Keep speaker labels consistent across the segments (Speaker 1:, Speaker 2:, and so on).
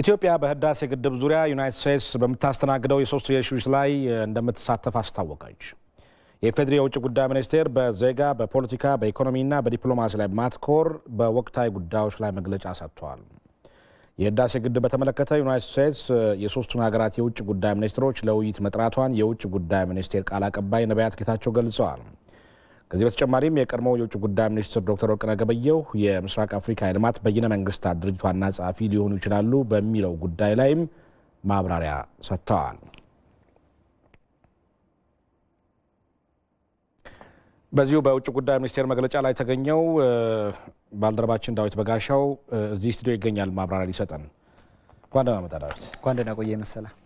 Speaker 1: ኢትዮጵያ በህዳሴ ግድብ ዙሪያ ዩናይት ስቴትስ በምታስተናግደው የሶስትዮሽ ላይ እንደምትሳተፍ አስታወቀች። የኢፌዴሪ የውጭ ጉዳይ ሚኒስቴር በዜጋ በፖለቲካ በኢኮኖሚና በዲፕሎማሲ ላይ ማትኮር በወቅታዊ ጉዳዮች ላይ መግለጫ ሰጥተዋል። የህዳሴ ግድብ በተመለከተ ዩናይት ስቴትስ የሶስቱን ሀገራት የውጭ ጉዳይ ሚኒስትሮች ለውይይት መጥራቷን የውጭ ጉዳይ ሚኒስቴር ቃል አቀባይ ነቢያት ጌታቸው ገልጸዋል። ከዚህ በተጨማሪም የቀድሞው የውጭ ጉዳይ ሚኒስትር ዶክተር ወርቅነህ ገበየው የምስራቅ አፍሪካ የልማት በይነ መንግስታት ድርጅት ዋና ጸሐፊ ሊሆኑ ይችላሉ በሚለው ጉዳይ ላይም ማብራሪያ ሰጥተዋል። በዚሁ በውጭ ጉዳይ ሚኒስቴር መግለጫ ላይ ተገኘው ባልደረባችን ዳዊት በጋሻው እዚህ ስቱዲዮ ይገኛል ማብራሪያ ሊሰጠን።
Speaker 2: እንኳን ደህና መጣህ ዳዊት። እንኳን ደህና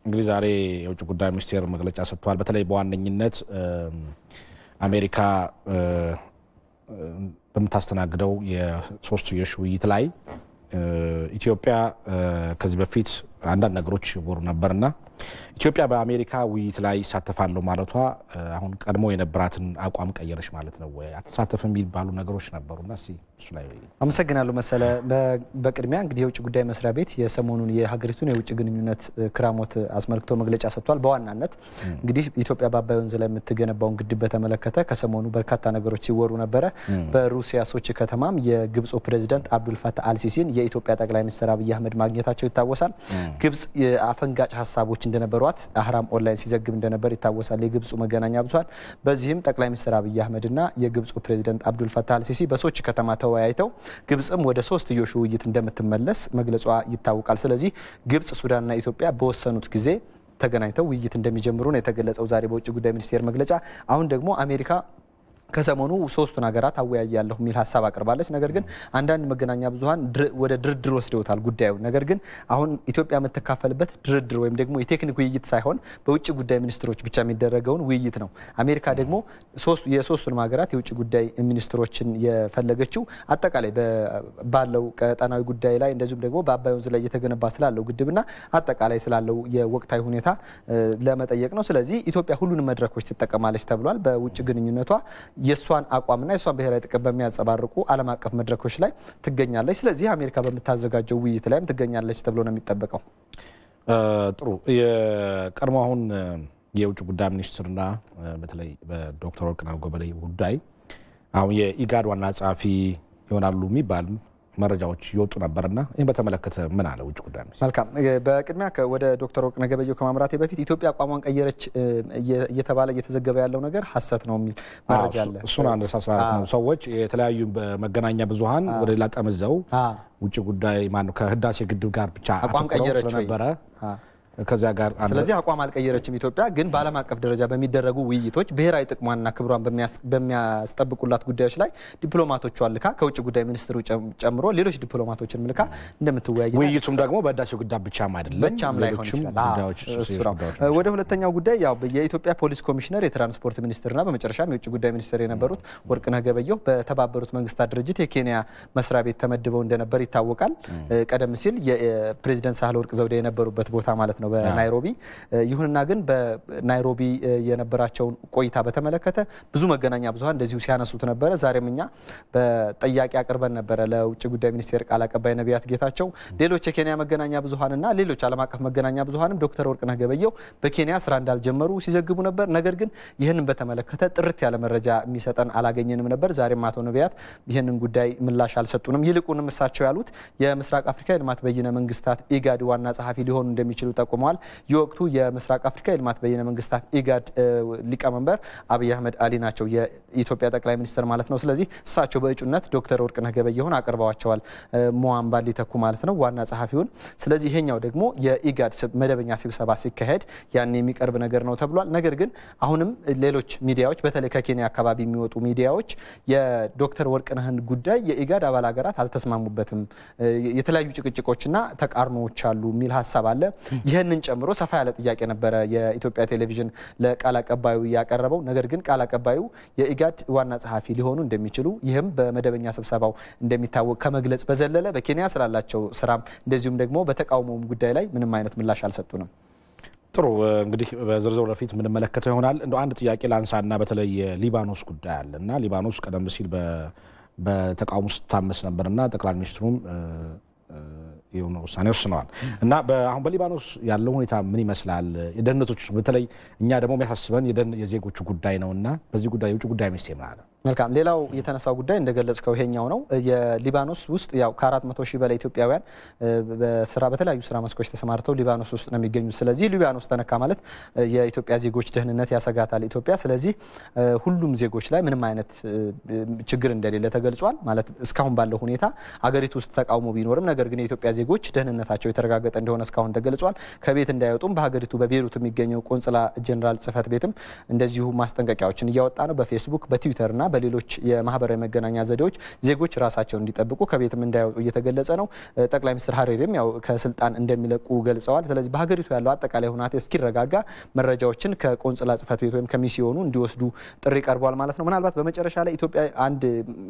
Speaker 1: እንግዲህ ዛሬ የውጭ ጉዳይ ሚኒስቴር መግለጫ ሰጥተዋል። በተለይ በዋነኝነት አሜሪካ በምታስተናግደው የሶስትዮሽ ውይይት ላይ ኢትዮጵያ ከዚህ በፊት አንዳንድ ነገሮች ይወሩ ነበርና ኢትዮጵያ በአሜሪካ ውይይት ላይ ይሳተፋለሁ ማለቷ አሁን ቀድሞ የነበራትን አቋም ቀየረች ማለት ነው ወይ? አትሳተፍ የሚባሉ ነገሮች ነበሩና እሱን ላይ
Speaker 2: አመሰግናለሁ መሰለ። በቅድሚያ እንግዲህ የውጭ ጉዳይ መስሪያ ቤት የሰሞኑን የሀገሪቱን የውጭ ግንኙነት ክራሞት አስመልክቶ መግለጫ ሰጥቷል። በዋናነት እንግዲህ ኢትዮጵያ በአባይ ወንዝ ላይ የምትገነባውን ግድብ በተመለከተ ከሰሞኑ በርካታ ነገሮች ሲወሩ ነበረ። በሩሲያ ሶቺ ከተማም የግብፁ ፕሬዚደንት አብዱልፈታህ አልሲሲን የኢትዮጵያ ጠቅላይ ሚኒስትር አብይ አህመድ ማግኘታቸው ይታወሳል። ግብጽ የአፈንጋጭ ሀሳቦች እንደነበሯት አህራም ኦንላይን ሲዘግብ እንደነበር ይታወሳል። የግብፁ መገናኛ ብዙኃን በዚህም ጠቅላይ ሚኒስትር አብይ አህመድና የግብፁ ፕሬዚደንት አብዱልፈታህ አልሲሲ በሶቺ ከተማ ተወ ተወያይተው ግብፅም ወደ ሶስትዮሽ ውይይት እንደምትመለስ መግለጿ ይታወቃል። ስለዚህ ግብፅ፣ ሱዳንና ኢትዮጵያ በወሰኑት ጊዜ ተገናኝተው ውይይት እንደሚጀምሩ ነው የተገለጸው ዛሬ በውጭ ጉዳይ ሚኒስቴር መግለጫ። አሁን ደግሞ አሜሪካ ከሰሞኑ ሶስቱን ሀገራት አወያያለሁ የሚል ሀሳብ አቅርባለች። ነገር ግን አንዳንድ መገናኛ ብዙኃን ወደ ድርድር ወስደውታል ጉዳዩ። ነገር ግን አሁን ኢትዮጵያ የምትካፈልበት ድርድር ወይም ደግሞ የቴክኒክ ውይይት ሳይሆን በውጭ ጉዳይ ሚኒስትሮች ብቻ የሚደረገውን ውይይት ነው። አሜሪካ ደግሞ የሶስቱንም ሀገራት የውጭ ጉዳይ ሚኒስትሮችን የፈለገችው አጠቃላይ ባለው ቀጠናዊ ጉዳይ ላይ እንደዚሁም ደግሞ በአባይ ወንዝ ላይ እየተገነባ ስላለው ግድብና አጠቃላይ ስላለው የወቅታዊ ሁኔታ ለመጠየቅ ነው። ስለዚህ ኢትዮጵያ ሁሉንም መድረኮች ትጠቀማለች ተብሏል በውጭ ግንኙነቷ የእሷን አቋምና የእሷን ብሔራዊ ጥቅም በሚያንጸባርቁ ዓለም አቀፍ መድረኮች ላይ ትገኛለች። ስለዚህ አሜሪካ በምታዘጋጀው ውይይት ላይም ትገኛለች ተብሎ ነው የሚጠበቀው።
Speaker 1: ጥሩ የቀድሞ አሁን የውጭ ጉዳይ ሚኒስትርና በተለይ በዶክተር ወርቅነህ ጎበለይ ጉዳይ አሁን የኢጋድ ዋና ጸሐፊ ይሆናሉ የሚባል መረጃዎች ይወጡ ነበርና ይህን በተመለከተ ምን አለ ውጭ ጉዳይ
Speaker 2: ሚኒስትር? መልካም። በቅድሚያ ወደ ዶክተር ወርቅነህ ገበየሁ ከማምራቴ በፊት ኢትዮጵያ አቋሟን ቀየረች እየተባለ እየተዘገበ ያለው ነገር ሀሰት ነው የሚል መረጃ አለ። እሱን አነሳሳት ነው።
Speaker 1: ሰዎች የተለያዩ መገናኛ ብዙሀን ወደ ሌላ ጠምዘው ውጭ ጉዳይ ማነው ከህዳሴ ግድብ ጋር ብቻ አቋም ቀየረች ነበረ ከዚያ ጋር ስለዚህ
Speaker 2: አቋም አልቀየረችም። ኢትዮጵያ ግን በዓለም አቀፍ ደረጃ በሚደረጉ ውይይቶች ብሔራዊ ጥቅሟንና ክብሯን በሚያስጠብቁላት ጉዳዮች ላይ ዲፕሎማቶቿን ልካ ከውጭ ጉዳይ ሚኒስትሩ ጨምሮ ሌሎች ዲፕሎማቶችን ልካ እንደምትወያይ ውይይቱም ደግሞ በህዳሴው ግድብ ብቻም አይደለም ብቻም ላይሆን ይችላል። ወደ ሁለተኛው ጉዳይ ያው የኢትዮጵያ ፖሊስ ኮሚሽነር የትራንስፖርት ሚኒስትርና በመጨረሻም የውጭ ጉዳይ ሚኒስትር የነበሩት ወርቅነህ ገበየሁ በተባበሩት መንግስታት ድርጅት የኬንያ መስሪያ ቤት ተመድበው እንደነበር ይታወቃል። ቀደም ሲል የፕሬዚደንት ወርቅ ዘውዴ የነበሩበት ቦታ ማለት ነው ነው በናይሮቢ። ይሁንና ግን በናይሮቢ የነበራቸውን ቆይታ በተመለከተ ብዙ መገናኛ ብዙሀን እንደዚሁ ሲያነሱት ነበረ። ዛሬም እኛ በጥያቄ አቅርበን ነበረ ለውጭ ጉዳይ ሚኒስቴር ቃል አቀባይ ነቢያት ጌታቸው፣ ሌሎች የኬንያ መገናኛ ና ሌሎች አለም አቀፍ መገናኛ ብዙሀንም ዶክተር ወርቅነህ ገበየው በኬንያ ስራ እንዳልጀመሩ ሲዘግቡ ነበር። ነገር ግን ይህንን በተመለከተ ጥርት ያለ መረጃ የሚሰጠን አላገኘንም ነበር። ዛሬም አቶ ነቢያት ይህንን ጉዳይ ምላሽ አልሰጡንም። ይልቁንም እሳቸው ያሉት የምስራቅ አፍሪካ የልማት በይነ መንግስታት ኢጋድ ዋና ጸሐፊ ሊሆኑ እንደሚችሉ ጠቁ ጠቁመዋል። የወቅቱ የምስራቅ አፍሪካ የልማት በይነ መንግስታት ኢጋድ ሊቀመንበር አብይ አህመድ አሊ ናቸው፣ የኢትዮጵያ ጠቅላይ ሚኒስትር ማለት ነው። ስለዚህ እሳቸው በእጩነት ዶክተር ወርቅነህ ገበየሁን አቅርበዋቸዋል። ሞዋምባ ሊተኩ ማለት ነው ዋና ጸሐፊውን። ስለዚህ ይሄኛው ደግሞ የኢጋድ መደበኛ ስብሰባ ሲካሄድ ያን የሚቀርብ ነገር ነው ተብሏል። ነገር ግን አሁንም ሌሎች ሚዲያዎች በተለይ ከኬንያ አካባቢ የሚወጡ ሚዲያዎች የዶክተር ወርቅነህን ጉዳይ የኢጋድ አባል ሀገራት አልተስማሙበትም፣ የተለያዩ ጭቅጭቆችና ተቃርኖዎች አሉ የሚል ሀሳብ አለ። ይህንን ጨምሮ ሰፋ ያለ ጥያቄ ነበረ የኢትዮጵያ ቴሌቪዥን ለቃል አቀባዩ ያቀረበው። ነገር ግን ቃል አቀባዩ የኢጋድ ዋና ጸሐፊ ሊሆኑ እንደሚችሉ ይህም በመደበኛ ስብሰባው እንደሚታወቅ ከመግለጽ በዘለለ በኬንያ ስላላቸው ስራም እንደዚሁም ደግሞ በተቃውሞውም ጉዳይ ላይ ምንም አይነት ምላሽ አልሰጡንም።
Speaker 1: ጥሩ እንግዲህ በዝርዝር ወደፊት የምንመለከተው ይሆናል። እንደ አንድ ጥያቄ ላንሳና በተለይ የሊባኖስ ጉዳይ አለ እና ሊባኖስ ቀደም ሲል በተቃውሞ ስታመስ ነበርና ጠቅላይ ሚኒስትሩም የሆነ ውሳኔ ወስነዋል እና አሁን በሊባኖስ ያለው ሁኔታ ምን ይመስላል? የደህንነቶች በተለይ እኛ ደግሞ የሚያሳስበን የዜጎቹ ጉዳይ ነው እና በዚህ ጉዳይ የውጭ ጉዳይ ሚኒስቴር ምን አለ?
Speaker 2: መልካም ሌላው የተነሳው ጉዳይ እንደገለጽከው ይሄኛው ነው። የሊባኖስ ውስጥ ያው ከአራት መቶ ሺህ በላይ ኢትዮጵያውያን በስራ በተለያዩ ስራ መስኮች ተሰማርተው ሊባኖስ ውስጥ ነው የሚገኙት። ስለዚህ ሊባኖስ ተነካ ማለት የኢትዮጵያ ዜጎች ደህንነት ያሰጋታል ኢትዮጵያ። ስለዚህ ሁሉም ዜጎች ላይ ምንም አይነት ችግር እንደሌለ ተገልጿል። ማለት እስካሁን ባለው ሁኔታ አገሪቱ ውስጥ ተቃውሞ ቢኖርም ነገር ግን የኢትዮጵያ ዜጎች ደህንነታቸው የተረጋገጠ እንደሆነ እስካሁን ተገልጿል። ከቤት እንዳይወጡም በሀገሪቱ በቤሩት የሚገኘው ቆንጽላ ጄኔራል ጽህፈት ቤትም እንደዚሁ ማስጠንቀቂያዎችን እያወጣ ነው። በፌስቡክ በትዊተርና በሌሎች የማህበራዊ መገናኛ ዘዴዎች ዜጎች ራሳቸውን እንዲጠብቁ ከቤትም እንዳይወጡ እየተገለጸ ነው። ጠቅላይ ሚኒስትር ሀሬሪም ያው ከስልጣን እንደሚለቁ ገልጸዋል። ስለዚህ በሀገሪቱ ያለው አጠቃላይ ሁናቴ እስኪረጋጋ መረጃዎችን ከቆንጽላ ጽህፈት ቤት ወይም ከሚስዮኑ እንዲወስዱ ጥሪ ቀርቧል ማለት ነው። ምናልባት በመጨረሻ ላይ ኢትዮጵያ አንድ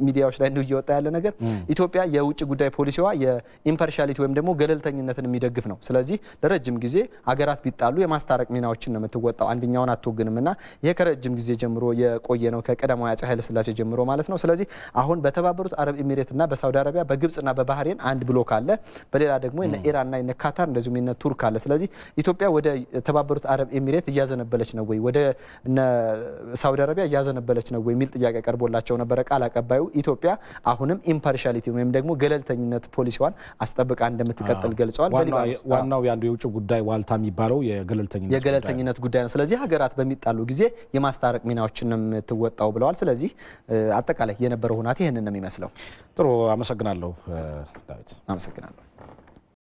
Speaker 2: ሚዲያዎች ላይ እንዲሁ እየወጣ ያለ ነገር ኢትዮጵያ የውጭ ጉዳይ ፖሊሲዋ የኢምፐርሻሊቲ ወይም ደግሞ ገለልተኝነትን የሚደግፍ ነው። ስለዚህ ለረጅም ጊዜ ሀገራት ቢጣሉ የማስታረቅ ሚናዎችን ነው የምትወጣው፣ አንደኛውን አትወግንም እና ይሄ ከረጅም ጊዜ ጀምሮ የቆየ ነው ከቀዳማዊ አፄ ኃይለ ስላሴ ጀምሮ ማለት ነው። ስለዚህ አሁን በተባበሩት አረብ ኤሚሬትና በሳውዲ አረቢያ በግብጽና በባህሬን አንድ ብሎክ አለ። በሌላ ደግሞ የነ ኢራንና የነ ካታር እንደዚሁም የነ ቱርክ አለ። ስለዚህ ኢትዮጵያ ወደ ተባበሩት አረብ ኤሚሬት እያዘነበለች ነው ወይ ወደ ሳውዲ አረቢያ እያዘነበለች ነው ወይ የሚል ጥያቄ ቀርቦላቸው ነበረ። ቃል አቀባዩ ኢትዮጵያ አሁንም ኢምፓርሻሊቲ ወይም ደግሞ ገለልተኝነት ፖሊሲዋን አስጠብቃ እንደምትቀጥል ገልጸዋል። ዋናው ያንዱ የውጭ ጉዳይ ዋልታ የሚባለው የገለልተኝነት ጉዳይ ነው። ስለዚህ ሀገራት በሚጣሉ ጊዜ የማስታረቅ ሚናዎችን ነው የምትወጣው ብለዋል። ስለዚህ አጠቃላይ የነበረው ሁናቴ ይህንን ነው የሚመስለው። ጥሩ አመሰግናለሁ ዳዊት፣ አመሰግናለሁ።